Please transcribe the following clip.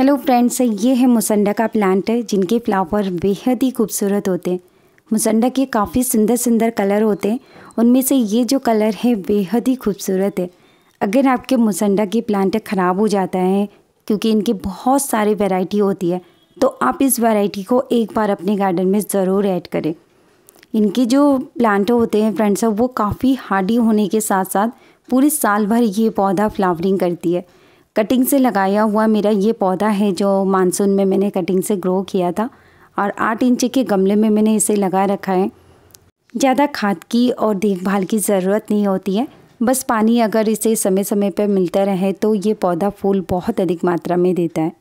hello friends ये है मुसंडा का प्लांट जिनके फ्लावर बेहद ही खूबसूरत होते हैं मुसंडा के काफ़ी सुंदर सुंदर कलर होते हैं उनमें से ये जो कलर है बेहद ही खूबसूरत है अगर आपके मुसंडा के प्लांट ख़राब हो जाता है क्योंकि इनकी बहुत सारे वैरायटी होती है तो आप इस वैरायटी को एक बार अपने गार्डन में ज़रूर ऐड करें इनके जो प्लांट होते हैं फ्रेंड्स वो काफ़ी हार्डी होने के साथ साथ पूरे साल भर ये पौधा फ्लावरिंग करती है कटिंग से लगाया हुआ मेरा ये पौधा है जो मानसून में मैंने कटिंग से ग्रो किया था और आठ इंच के गमले में मैंने इसे लगा रखा है ज़्यादा खाद की और देखभाल की ज़रूरत नहीं होती है बस पानी अगर इसे समय समय पर मिलता रहे तो ये पौधा फूल बहुत अधिक मात्रा में देता है